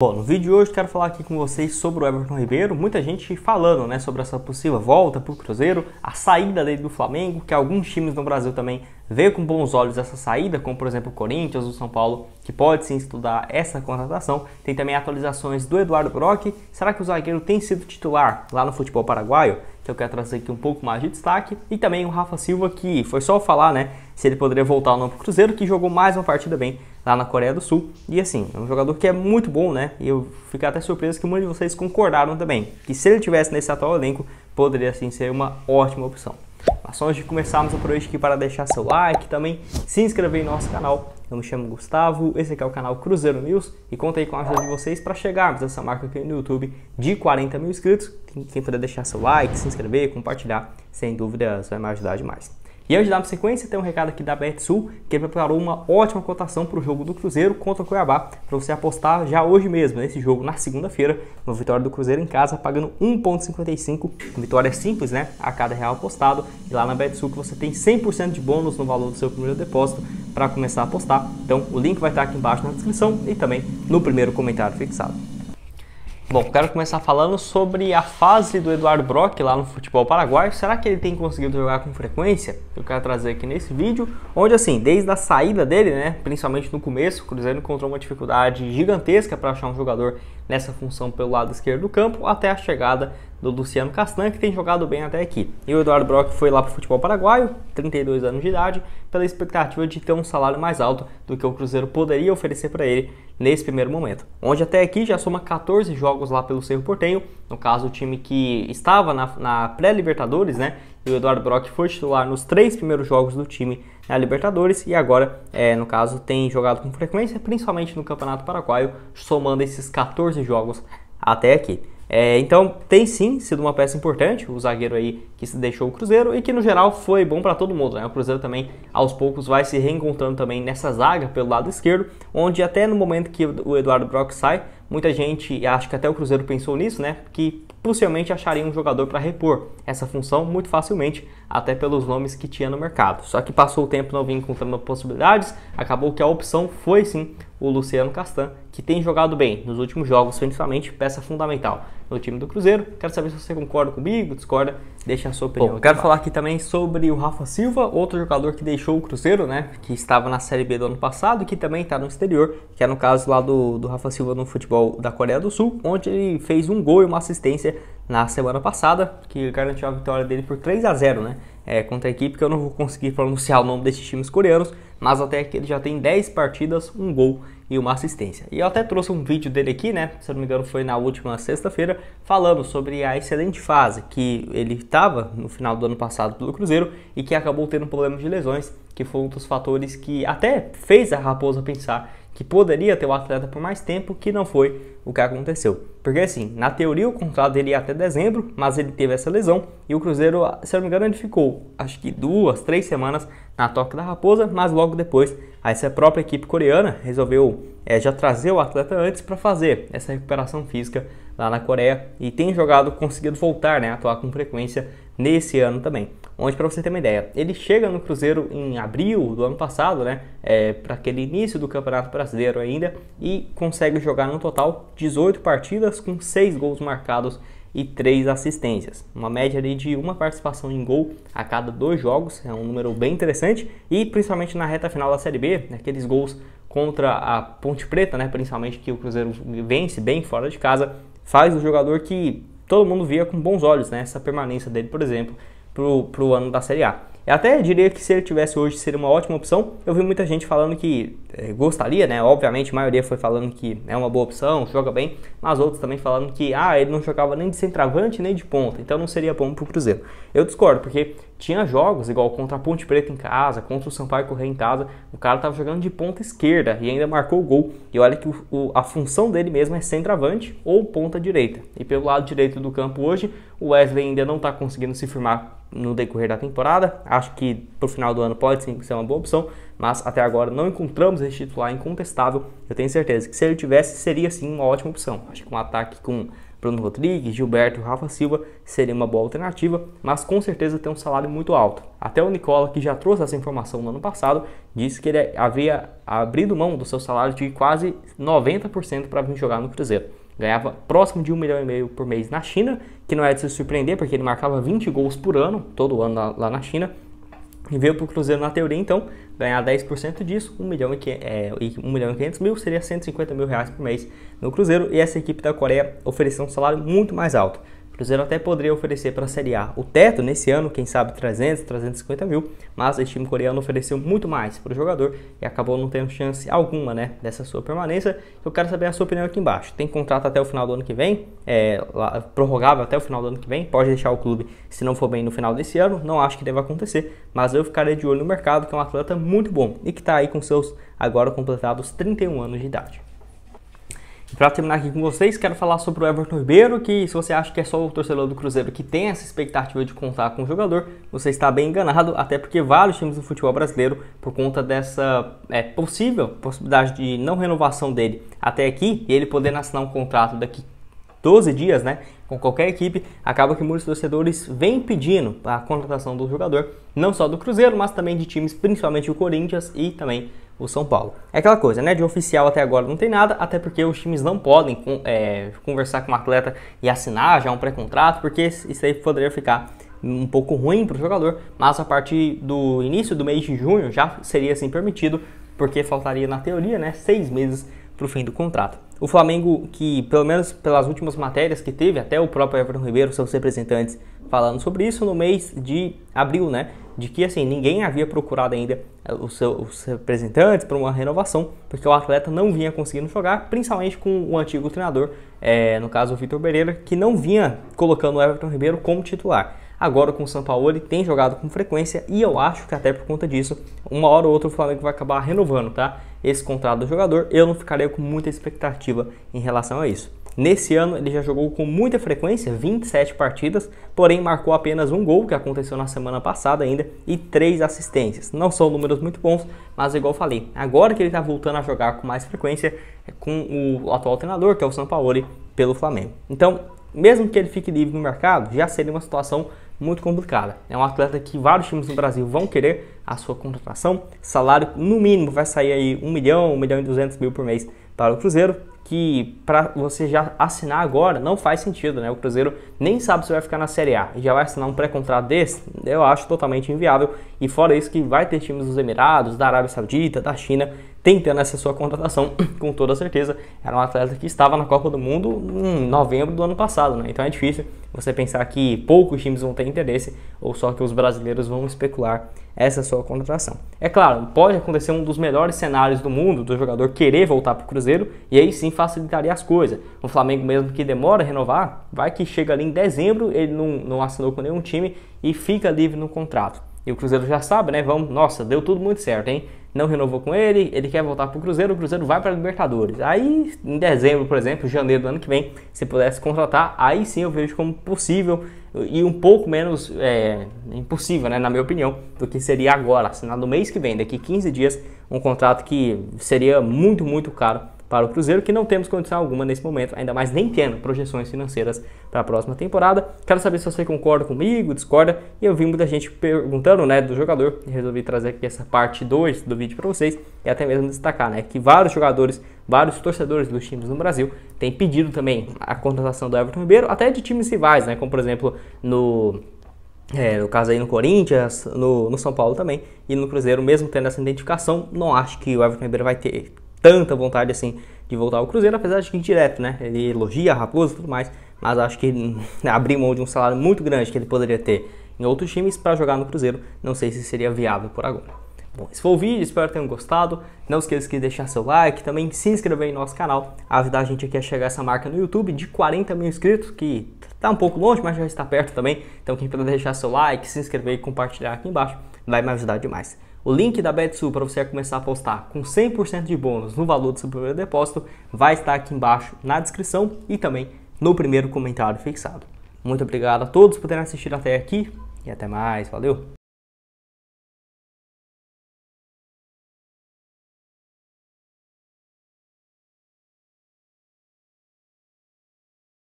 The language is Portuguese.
Bom, no vídeo de hoje quero falar aqui com vocês sobre o Everton Ribeiro. Muita gente falando né, sobre essa possível volta para o Cruzeiro, a saída dele do Flamengo, que alguns times no Brasil também veem com bons olhos essa saída, como por exemplo o Corinthians, o São Paulo, que pode sim estudar essa contratação. Tem também atualizações do Eduardo Brock. Será que o zagueiro tem sido titular lá no futebol paraguaio? que eu quero trazer aqui um pouco mais de destaque. E também o Rafa Silva, que foi só falar, né, se ele poderia voltar ao novo Cruzeiro, que jogou mais uma partida bem lá na Coreia do Sul. E assim, é um jogador que é muito bom, né? E eu fiquei até surpreso que muitos de vocês concordaram também, que se ele tivesse nesse atual elenco, poderia sim ser uma ótima opção. Mas antes de começarmos, aproveite aqui para deixar seu like, também se inscrever em nosso canal eu me chamo Gustavo, esse aqui é o canal Cruzeiro News e conta aí com a ajuda de vocês para chegarmos a essa marca aqui no YouTube de 40 mil inscritos. Quem puder deixar seu like, se inscrever, compartilhar, sem dúvidas vai me ajudar demais. E antes de dar uma sequência, tem um recado aqui da Betsul, que preparou uma ótima cotação para o jogo do Cruzeiro contra o Cuiabá, para você apostar já hoje mesmo, nesse jogo, na segunda-feira, uma vitória do Cruzeiro em casa, pagando 1,55. Vitória simples, né? A cada real apostado. E lá na Betsul que você tem 100% de bônus no valor do seu primeiro depósito para começar a apostar. Então, o link vai estar aqui embaixo na descrição e também no primeiro comentário fixado. Bom, quero começar falando sobre a fase do Eduardo Brock lá no futebol paraguaio. Será que ele tem conseguido jogar com frequência? Eu quero trazer aqui nesse vídeo, onde assim, desde a saída dele, né, principalmente no começo, o Cruzeiro encontrou uma dificuldade gigantesca para achar um jogador nessa função pelo lado esquerdo do campo até a chegada do Luciano Castan, que tem jogado bem até aqui. E o Eduardo Brock foi lá para o futebol paraguaio, 32 anos de idade, pela expectativa de ter um salário mais alto do que o Cruzeiro poderia oferecer para ele nesse primeiro momento. Onde até aqui já soma 14 jogos lá pelo Cerro Portenho, no caso o time que estava na, na pré-Libertadores, né? E o Eduardo Brock foi titular nos três primeiros jogos do time é a Libertadores e agora, é, no caso, tem jogado com frequência, principalmente no Campeonato Paraguaio, somando esses 14 jogos até aqui. É, então tem sim sido uma peça importante o zagueiro aí que se deixou o Cruzeiro e que no geral foi bom para todo mundo. Né? O Cruzeiro também aos poucos vai se reencontrando também nessa zaga pelo lado esquerdo, onde até no momento que o Eduardo Brock sai, muita gente acho que até o Cruzeiro pensou nisso, né? Que possivelmente acharia um jogador para repor essa função muito facilmente, até pelos nomes que tinha no mercado. Só que passou o tempo não vim encontrando possibilidades, acabou que a opção foi sim o Luciano Castan, que tem jogado bem nos últimos jogos, principalmente peça fundamental no time do Cruzeiro. Quero saber se você concorda comigo, discorda, deixa a sua opinião. Bom, quero falar aqui também sobre o Rafa Silva, outro jogador que deixou o Cruzeiro, né? Que estava na Série B do ano passado e que também está no exterior, que é no caso lá do, do Rafa Silva no futebol da Coreia do Sul, onde ele fez um gol e uma assistência na semana passada, que garantiu a vitória dele por 3 a 0 né? É, contra a equipe que eu não vou conseguir pronunciar o nome desses times coreanos, mas até aqui ele já tem 10 partidas, um gol e uma assistência. E eu até trouxe um vídeo dele aqui, né? Se não me engano, foi na última sexta-feira, falando sobre a excelente fase que ele estava no final do ano passado pelo Cruzeiro e que acabou tendo problemas de lesões, que foi um dos fatores que até fez a Raposa pensar que poderia ter o atleta por mais tempo, que não foi o que aconteceu. Porque assim, na teoria o contrato dele ia até dezembro, mas ele teve essa lesão e o Cruzeiro, ah, se não me engano, ele ficou acho que duas, três semanas na toca da Raposa, mas logo depois essa própria equipe coreana resolveu é, já trazer o atleta antes para fazer essa recuperação física lá na Coreia e tem jogado, conseguido voltar, né, atuar com frequência nesse ano também onde para você ter uma ideia, ele chega no Cruzeiro em abril do ano passado, né, é, para aquele início do Campeonato Brasileiro ainda, e consegue jogar no total 18 partidas com 6 gols marcados e 3 assistências. Uma média ali de uma participação em gol a cada dois jogos, é um número bem interessante, e principalmente na reta final da Série B, né, aqueles gols contra a Ponte Preta, né, principalmente que o Cruzeiro vence bem fora de casa, faz o jogador que todo mundo via com bons olhos, né, essa permanência dele, por exemplo, para o ano da Série A. Eu até diria que se ele tivesse hoje seria uma ótima opção. Eu vi muita gente falando que eh, gostaria, né? Obviamente, a maioria foi falando que é uma boa opção, joga bem, mas outros também falando que ah, ele não jogava nem de centroavante nem de ponta, então não seria bom para o Cruzeiro. Eu discordo, porque tinha jogos igual contra a Ponte Preta em casa, contra o Sampaio Correia em casa, o cara tava jogando de ponta esquerda e ainda marcou o gol. E olha que o, o, a função dele mesmo é centroavante ou ponta direita. E pelo lado direito do campo hoje, o Wesley ainda não está conseguindo se firmar no decorrer da temporada. Acho que pro final do ano pode sim ser uma boa opção, mas até agora não encontramos esse titular incontestável. Eu tenho certeza que se ele tivesse, seria sim uma ótima opção. Acho que um ataque com Bruno Rodrigues, Gilberto e Rafa Silva seria uma boa alternativa, mas com certeza tem um salário muito alto. Até o Nicola, que já trouxe essa informação no ano passado, disse que ele havia abrido mão do seu salário de quase 90% para vir jogar no Cruzeiro. Ganhava próximo de um milhão e meio por mês na China, que não é de se surpreender, porque ele marcava 20 gols por ano, todo ano lá na China, veio para o Cruzeiro na teoria, então, ganhar 10% disso, 1 milhão, e, é, 1 milhão e 500 mil, seria 150 mil reais por mês no Cruzeiro. E essa equipe da Coreia ofereceu um salário muito mais alto. Cruzeiro até poderia oferecer para a Série A o teto nesse ano, quem sabe 300, 350 mil, mas o time coreano ofereceu muito mais para o jogador e acabou não tendo chance alguma né, dessa sua permanência. Eu quero saber a sua opinião aqui embaixo. Tem contrato até o final do ano que vem, é, prorrogável até o final do ano que vem, pode deixar o clube se não for bem no final desse ano, não acho que deva acontecer, mas eu ficarei de olho no mercado, que é um atleta muito bom e que está aí com seus agora completados 31 anos de idade. Para terminar aqui com vocês, quero falar sobre o Everton Ribeiro, que se você acha que é só o torcedor do Cruzeiro que tem essa expectativa de contar com o jogador, você está bem enganado, até porque vários times do futebol brasileiro, por conta dessa é, possível possibilidade de não renovação dele até aqui, e ele podendo assinar um contrato daqui 12 dias, né? Com qualquer equipe, acaba que muitos torcedores vêm pedindo a contratação do jogador, não só do Cruzeiro, mas também de times, principalmente o Corinthians e também o São Paulo. É aquela coisa, né? De oficial até agora não tem nada, até porque os times não podem é, conversar com o um atleta e assinar já um pré-contrato, porque isso aí poderia ficar um pouco ruim para o jogador, mas a partir do início do mês de junho já seria assim permitido, porque faltaria na teoria, né, seis meses para o fim do contrato. O Flamengo, que pelo menos pelas últimas matérias que teve, até o próprio Everton Ribeiro, seus representantes, falando sobre isso no mês de abril, né? De que assim, ninguém havia procurado ainda eh, os seus representantes para uma renovação, porque o atleta não vinha conseguindo jogar, principalmente com o antigo treinador, é, no caso o Vitor Pereira, que não vinha colocando o Everton Ribeiro como titular agora com o Sampaoli, tem jogado com frequência e eu acho que até por conta disso, uma hora ou outra o Flamengo vai acabar renovando, tá? Esse contrato do jogador, eu não ficaria com muita expectativa em relação a isso. Nesse ano ele já jogou com muita frequência, 27 partidas, porém marcou apenas um gol, que aconteceu na semana passada ainda, e três assistências. Não são números muito bons, mas igual falei, agora que ele está voltando a jogar com mais frequência é com o atual treinador, que é o Sampaoli, pelo Flamengo. Então, mesmo que ele fique livre no mercado, já seria uma situação muito complicada. É um atleta que vários times no Brasil vão querer a sua contratação. Salário, no mínimo, vai sair aí 1 milhão, 1 milhão e 200 mil por mês para o Cruzeiro, que para você já assinar agora não faz sentido, né? O Cruzeiro nem sabe se vai ficar na Série A e já vai assinar um pré-contrato desse, eu acho totalmente inviável. E fora isso que vai ter times dos Emirados, da Arábia Saudita, da China tentando essa sua contratação com toda certeza. Era um atleta que estava na Copa do Mundo em novembro do ano passado, né? Então é difícil você pensar que poucos times vão ter interesse ou só que os brasileiros vão especular essa sua contratação. É claro, pode acontecer um dos melhores cenários do mundo do jogador querer voltar para o Cruzeiro e aí sim facilitaria as coisas. O Flamengo, mesmo que demora a renovar, vai que chega ali em dezembro, ele não, não assinou com nenhum time e fica livre no contrato. E o Cruzeiro já sabe, né? Vamos, nossa, deu tudo muito certo, hein? Não renovou com ele, ele quer voltar para o Cruzeiro, o Cruzeiro vai para a Libertadores. Aí, em dezembro, por exemplo, janeiro do ano que vem, se pudesse contratar, aí sim eu vejo como possível e um pouco menos é, impossível, né, na minha opinião, do que seria agora, assinado no mês que vem, daqui 15 dias, um contrato que seria muito, muito caro para o Cruzeiro, que não temos condição alguma nesse momento, ainda mais nem tendo projeções financeiras para a próxima temporada. Quero saber se você concorda comigo, discorda, e eu vi muita gente perguntando, né, do jogador, e resolvi trazer aqui essa parte 2 do vídeo para vocês, e até mesmo destacar, né, que vários jogadores, vários torcedores dos times no Brasil têm pedido também a contratação do Everton Ribeiro, até de times rivais, né, como por exemplo no... É, no caso aí no Corinthians, no, no São Paulo também, e no Cruzeiro, mesmo tendo essa identificação, não acho que o Everton Ribeiro vai ter tanta vontade assim de voltar ao Cruzeiro, apesar de que direto, né? Ele elogia a Raposa e tudo mais, mas acho que abrir mão de um salário muito grande que ele poderia ter em outros times para jogar no Cruzeiro, não sei se seria viável por agora. Bom, esse foi o vídeo, espero que tenham gostado. Não esqueça de deixar seu like, também se inscrever em nosso canal, ajudar a gente aqui a chegar a essa marca no YouTube de 40 mil inscritos, que está um pouco longe, mas já está perto também. Então quem puder deixar seu like, se inscrever e compartilhar aqui embaixo, vai me ajudar demais. O link da Betsu para você começar a apostar com 100% de bônus no valor do seu primeiro depósito vai estar aqui embaixo na descrição e também no primeiro comentário fixado. Muito obrigado a todos por terem assistido até aqui e até mais. Valeu!